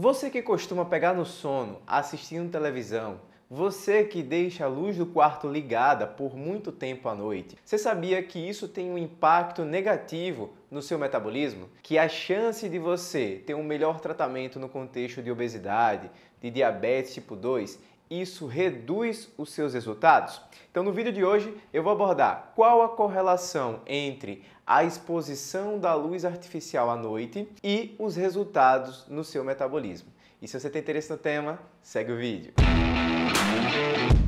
Você que costuma pegar no sono assistindo televisão, você que deixa a luz do quarto ligada por muito tempo à noite, você sabia que isso tem um impacto negativo no seu metabolismo? Que a chance de você ter um melhor tratamento no contexto de obesidade, de diabetes tipo 2 isso reduz os seus resultados? Então, no vídeo de hoje, eu vou abordar qual a correlação entre a exposição da luz artificial à noite e os resultados no seu metabolismo. E se você tem interesse no tema, segue o vídeo. Música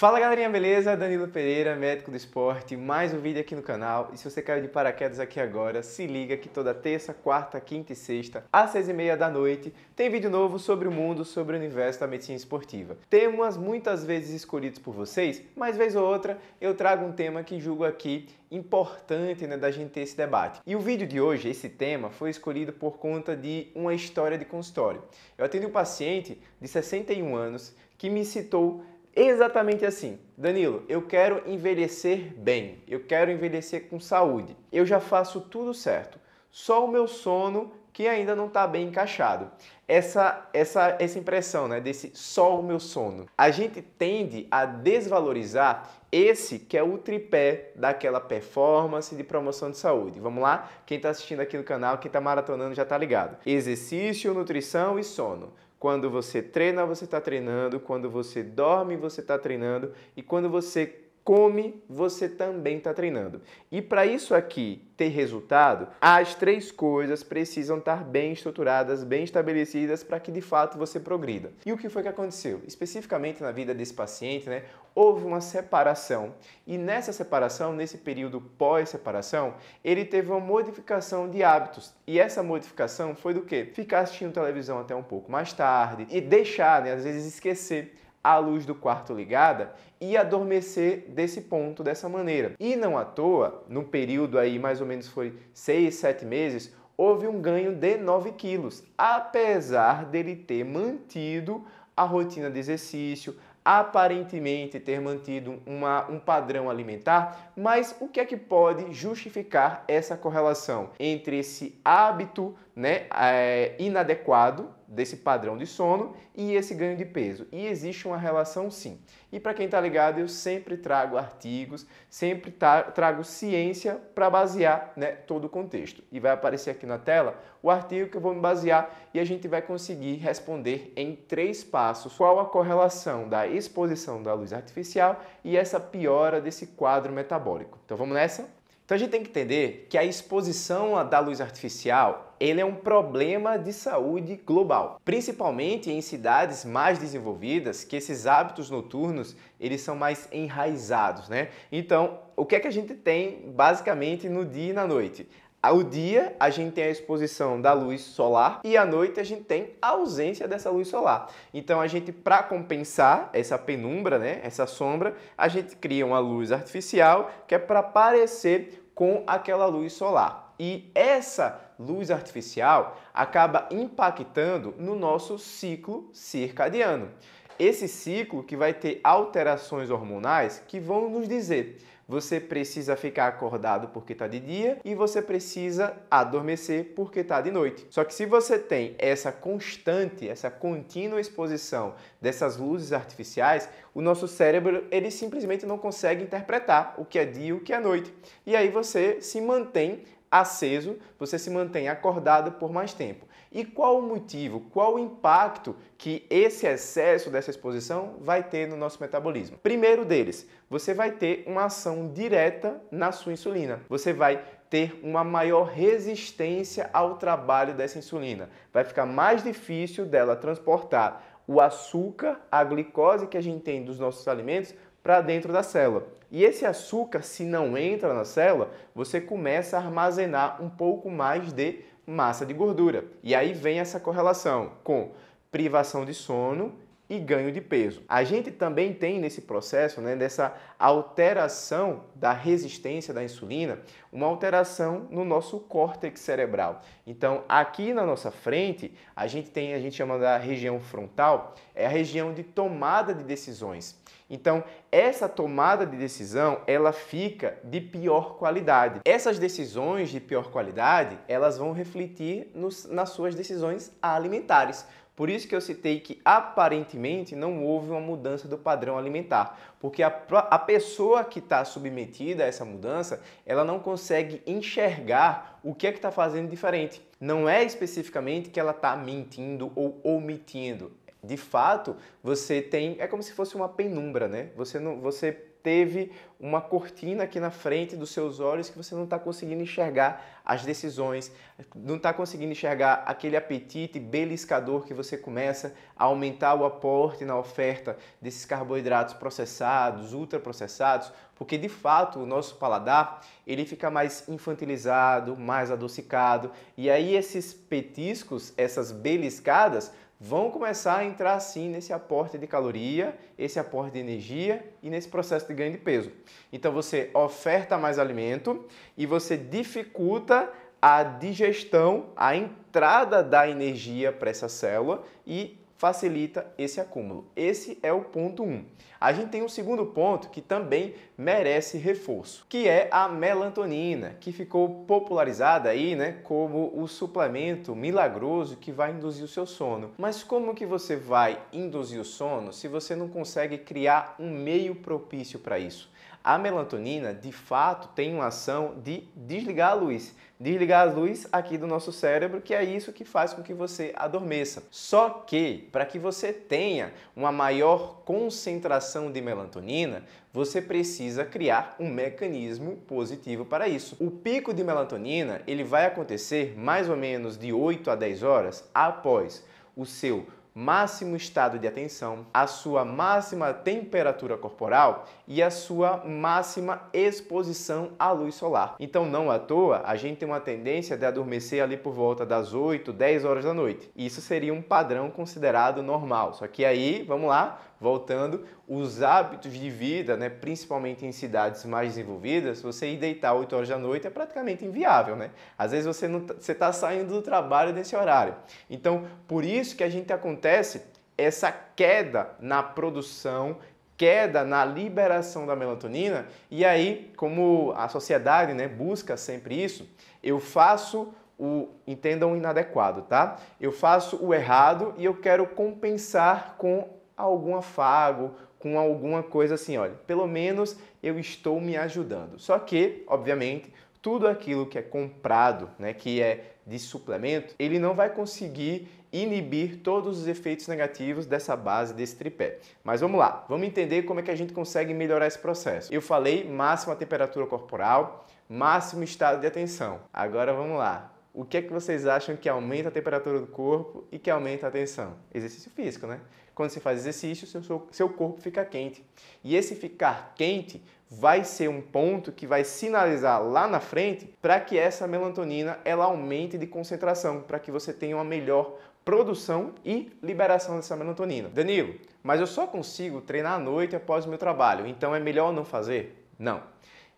Fala galerinha, beleza? Danilo Pereira, médico do esporte, mais um vídeo aqui no canal. E se você caiu de paraquedas aqui agora, se liga que toda terça, quarta, quinta e sexta, às seis e meia da noite, tem vídeo novo sobre o mundo, sobre o universo da medicina esportiva. Temas muitas vezes escolhidos por vocês, mas vez ou outra eu trago um tema que julgo aqui importante né, da gente ter esse debate. E o vídeo de hoje, esse tema, foi escolhido por conta de uma história de consultório. Eu atendi um paciente de 61 anos que me citou exatamente assim. Danilo, eu quero envelhecer bem, eu quero envelhecer com saúde. Eu já faço tudo certo, só o meu sono que ainda não está bem encaixado. Essa, essa, essa impressão, né, desse só o meu sono. A gente tende a desvalorizar esse que é o tripé daquela performance de promoção de saúde. Vamos lá? Quem está assistindo aqui no canal, quem está maratonando já está ligado. Exercício, nutrição e sono. Quando você treina, você está treinando. Quando você dorme, você está treinando. E quando você come, você também está treinando. E para isso aqui ter resultado, as três coisas precisam estar bem estruturadas, bem estabelecidas para que de fato você progrida. E o que foi que aconteceu? Especificamente na vida desse paciente, né, houve uma separação. E nessa separação, nesse período pós-separação, ele teve uma modificação de hábitos. E essa modificação foi do que? Ficar assistindo televisão até um pouco mais tarde e deixar, né, às vezes esquecer a luz do quarto ligada e adormecer desse ponto dessa maneira. E não à toa, no período aí mais ou menos foi 6, 7 meses, houve um ganho de 9 quilos, apesar dele ter mantido a rotina de exercício, aparentemente ter mantido uma, um padrão alimentar, mas o que é que pode justificar essa correlação entre esse hábito né, é, inadequado desse padrão de sono e esse ganho de peso. E existe uma relação sim. E para quem está ligado, eu sempre trago artigos, sempre trago ciência para basear né, todo o contexto. E vai aparecer aqui na tela o artigo que eu vou me basear e a gente vai conseguir responder em três passos qual a correlação da exposição da luz artificial e essa piora desse quadro metabólico. Então vamos nessa? Então a gente tem que entender que a exposição da luz artificial ele é um problema de saúde global, principalmente em cidades mais desenvolvidas, que esses hábitos noturnos eles são mais enraizados, né? Então o que é que a gente tem basicamente no dia e na noite? O dia a gente tem a exposição da luz solar e à noite a gente tem a ausência dessa luz solar. Então a gente, para compensar essa penumbra, né, essa sombra, a gente cria uma luz artificial que é para parecer com aquela luz solar. E essa luz artificial acaba impactando no nosso ciclo circadiano. Esse ciclo que vai ter alterações hormonais que vão nos dizer você precisa ficar acordado porque está de dia e você precisa adormecer porque está de noite. Só que se você tem essa constante, essa contínua exposição dessas luzes artificiais, o nosso cérebro ele simplesmente não consegue interpretar o que é dia e o que é noite. E aí você se mantém aceso, você se mantém acordado por mais tempo. E qual o motivo, qual o impacto que esse excesso dessa exposição vai ter no nosso metabolismo? Primeiro deles, você vai ter uma ação direta na sua insulina. Você vai ter uma maior resistência ao trabalho dessa insulina. Vai ficar mais difícil dela transportar o açúcar, a glicose que a gente tem dos nossos alimentos para dentro da célula. E esse açúcar, se não entra na célula, você começa a armazenar um pouco mais de massa de gordura. E aí vem essa correlação com privação de sono e ganho de peso. A gente também tem nesse processo, né, dessa alteração da resistência da insulina, uma alteração no nosso córtex cerebral. Então, aqui na nossa frente, a gente tem, a gente chama da região frontal, é a região de tomada de decisões. Então, essa tomada de decisão, ela fica de pior qualidade. Essas decisões de pior qualidade, elas vão refletir nos, nas suas decisões alimentares. Por isso que eu citei que aparentemente não houve uma mudança do padrão alimentar, porque a, a pessoa que está submetida a essa mudança, ela não consegue enxergar o que é que está fazendo diferente. Não é especificamente que ela está mentindo ou omitindo. De fato, você tem, é como se fosse uma penumbra, né? Você não, você teve uma cortina aqui na frente dos seus olhos que você não está conseguindo enxergar as decisões, não está conseguindo enxergar aquele apetite beliscador que você começa a aumentar o aporte na oferta desses carboidratos processados, ultraprocessados, porque de fato o nosso paladar ele fica mais infantilizado, mais adocicado e aí esses petiscos, essas beliscadas vão começar a entrar sim nesse aporte de caloria, esse aporte de energia e nesse processo de ganho de peso. Então você oferta mais alimento e você dificulta a digestão, a entrada da energia para essa célula e facilita esse acúmulo. Esse é o ponto 1. Um. A gente tem um segundo ponto que também merece reforço, que é a melatonina, que ficou popularizada aí, né, como o suplemento milagroso que vai induzir o seu sono. Mas como que você vai induzir o sono se você não consegue criar um meio propício para isso? A melatonina, de fato, tem uma ação de desligar a luz. Desligar a luz aqui do nosso cérebro, que é isso que faz com que você adormeça. Só que, para que você tenha uma maior concentração de melatonina, você precisa criar um mecanismo positivo para isso. O pico de melatonina, ele vai acontecer mais ou menos de 8 a 10 horas após o seu máximo estado de atenção, a sua máxima temperatura corporal e a sua máxima exposição à luz solar. Então, não à toa, a gente tem uma tendência de adormecer ali por volta das 8, 10 horas da noite. Isso seria um padrão considerado normal. Só que aí, vamos lá, voltando, os hábitos de vida, né, principalmente em cidades mais desenvolvidas, você ir deitar 8 horas da noite é praticamente inviável, né? Às vezes você não tá, você está saindo do trabalho nesse horário. Então, por isso que a gente acontece essa queda na produção queda na liberação da melatonina e aí como a sociedade né, busca sempre isso eu faço o entendam inadequado tá eu faço o errado e eu quero compensar com algum afago, com alguma coisa assim, olha, pelo menos eu estou me ajudando. Só que, obviamente, tudo aquilo que é comprado, né, que é de suplemento, ele não vai conseguir inibir todos os efeitos negativos dessa base, desse tripé. Mas vamos lá, vamos entender como é que a gente consegue melhorar esse processo. Eu falei máxima temperatura corporal, máximo estado de atenção. Agora vamos lá, o que é que vocês acham que aumenta a temperatura do corpo e que aumenta a tensão? Exercício físico, né? Quando você faz exercício, seu, seu corpo fica quente. E esse ficar quente vai ser um ponto que vai sinalizar lá na frente para que essa melatonina ela aumente de concentração, para que você tenha uma melhor produção e liberação dessa melatonina. Danilo, mas eu só consigo treinar à noite após o meu trabalho, então é melhor não fazer? Não.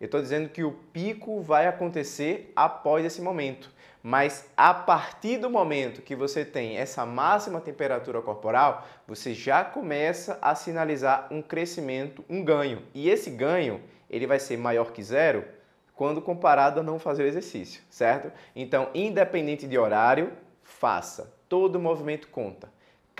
Eu estou dizendo que o pico vai acontecer após esse momento. Mas a partir do momento que você tem essa máxima temperatura corporal, você já começa a sinalizar um crescimento, um ganho. E esse ganho, ele vai ser maior que zero quando comparado a não fazer o exercício, certo? Então, independente de horário, faça. Todo movimento conta.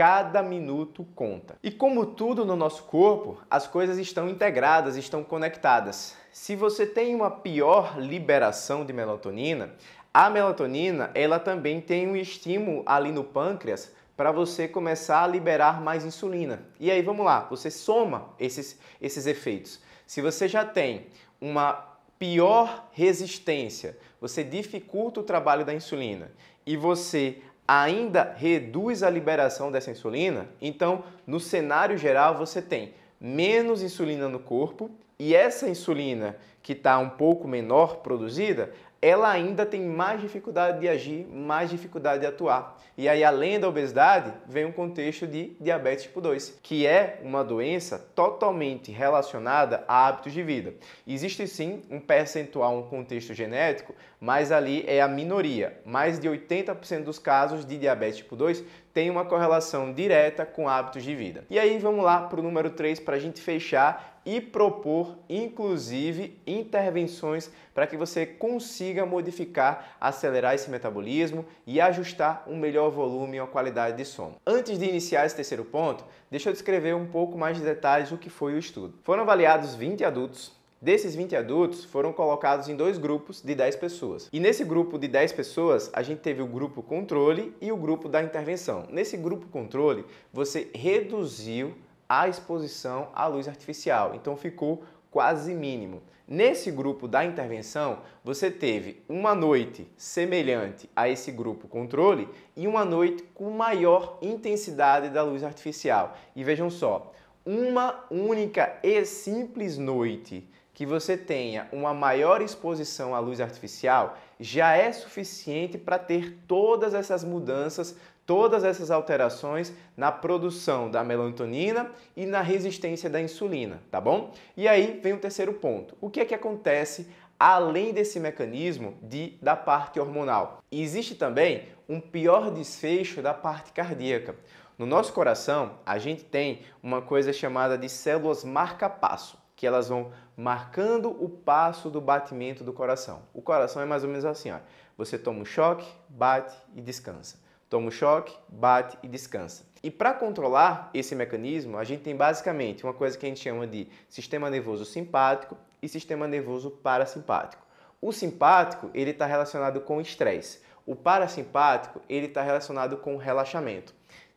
Cada minuto conta. E como tudo no nosso corpo, as coisas estão integradas, estão conectadas. Se você tem uma pior liberação de melatonina, a melatonina ela também tem um estímulo ali no pâncreas para você começar a liberar mais insulina. E aí vamos lá, você soma esses, esses efeitos. Se você já tem uma pior resistência, você dificulta o trabalho da insulina e você ainda reduz a liberação dessa insulina, então no cenário geral você tem menos insulina no corpo e essa insulina que está um pouco menor produzida ela ainda tem mais dificuldade de agir, mais dificuldade de atuar. E aí, além da obesidade, vem o contexto de diabetes tipo 2, que é uma doença totalmente relacionada a hábitos de vida. Existe sim um percentual, um contexto genético, mas ali é a minoria. Mais de 80% dos casos de diabetes tipo 2 tem uma correlação direta com hábitos de vida. E aí, vamos lá para o número 3 para a gente fechar e propor, inclusive, intervenções para que você consiga modificar, acelerar esse metabolismo e ajustar um melhor volume e uma qualidade de sono. Antes de iniciar esse terceiro ponto, deixa eu descrever um pouco mais de detalhes o que foi o estudo. Foram avaliados 20 adultos Desses 20 adultos foram colocados em dois grupos de 10 pessoas. E nesse grupo de 10 pessoas, a gente teve o grupo controle e o grupo da intervenção. Nesse grupo controle, você reduziu a exposição à luz artificial. Então ficou quase mínimo. Nesse grupo da intervenção, você teve uma noite semelhante a esse grupo controle e uma noite com maior intensidade da luz artificial. E vejam só, uma única e simples noite que você tenha uma maior exposição à luz artificial já é suficiente para ter todas essas mudanças todas essas alterações na produção da melatonina e na resistência da insulina, tá bom? E aí vem o terceiro ponto. O que é que acontece além desse mecanismo de, da parte hormonal? Existe também um pior desfecho da parte cardíaca. No nosso coração, a gente tem uma coisa chamada de células marca-passo, que elas vão marcando o passo do batimento do coração. O coração é mais ou menos assim, ó. Você toma um choque, bate e descansa toma um choque, bate e descansa. E para controlar esse mecanismo, a gente tem basicamente uma coisa que a gente chama de sistema nervoso simpático e sistema nervoso parasimpático. O simpático ele está relacionado com estresse. O parasimpático ele está relacionado com relaxamento.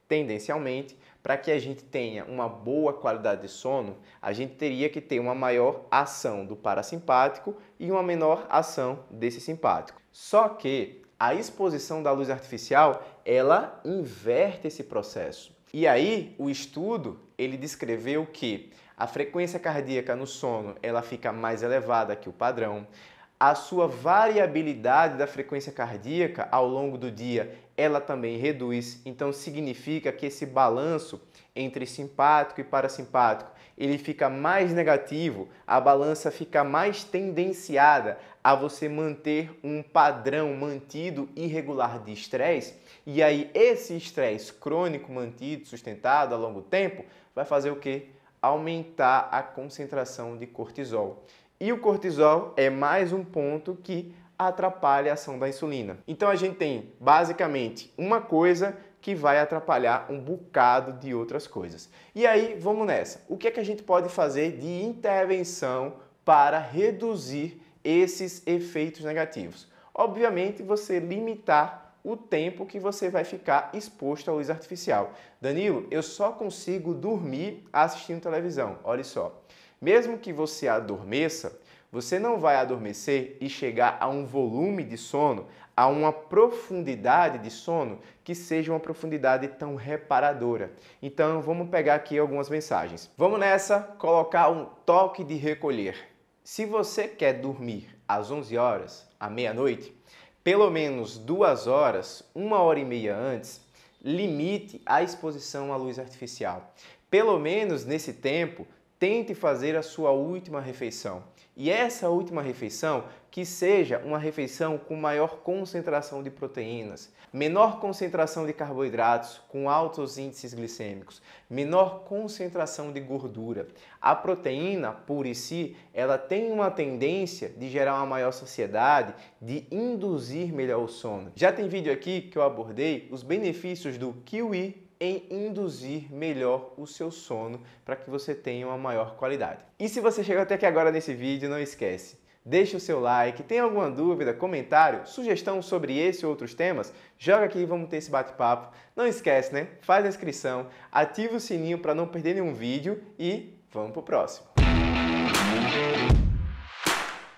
Tendencialmente, para que a gente tenha uma boa qualidade de sono, a gente teria que ter uma maior ação do parasimpático e uma menor ação desse simpático. Só que a exposição da luz artificial ela inverte esse processo. E aí, o estudo, ele descreveu que a frequência cardíaca no sono, ela fica mais elevada que o padrão. A sua variabilidade da frequência cardíaca ao longo do dia, ela também reduz. Então significa que esse balanço entre simpático e parasimpático, ele fica mais negativo, a balança fica mais tendenciada a você manter um padrão mantido irregular de estresse, e aí esse estresse crônico mantido, sustentado a longo tempo, vai fazer o que? Aumentar a concentração de cortisol. E o cortisol é mais um ponto que atrapalha a ação da insulina. Então a gente tem basicamente uma coisa que vai atrapalhar um bocado de outras coisas. E aí, vamos nessa. O que é que a gente pode fazer de intervenção para reduzir esses efeitos negativos. Obviamente, você limitar o tempo que você vai ficar exposto à luz artificial. Danilo, eu só consigo dormir assistindo televisão. Olha só. Mesmo que você adormeça, você não vai adormecer e chegar a um volume de sono, a uma profundidade de sono que seja uma profundidade tão reparadora. Então vamos pegar aqui algumas mensagens. Vamos nessa, colocar um toque de recolher. Se você quer dormir às 11 horas, à meia-noite, pelo menos duas horas, uma hora e meia antes, limite a exposição à luz artificial. Pelo menos nesse tempo, tente fazer a sua última refeição. E é essa última refeição que seja uma refeição com maior concentração de proteínas, menor concentração de carboidratos com altos índices glicêmicos, menor concentração de gordura. A proteína, por si, ela tem uma tendência de gerar uma maior saciedade, de induzir melhor o sono. Já tem vídeo aqui que eu abordei os benefícios do kiwi em induzir melhor o seu sono para que você tenha uma maior qualidade. E se você chegou até aqui agora nesse vídeo, não esquece, deixa o seu like, tem alguma dúvida, comentário, sugestão sobre esse ou outros temas, joga aqui e vamos ter esse bate-papo. Não esquece, né? Faz a inscrição, ativa o sininho para não perder nenhum vídeo e vamos pro próximo.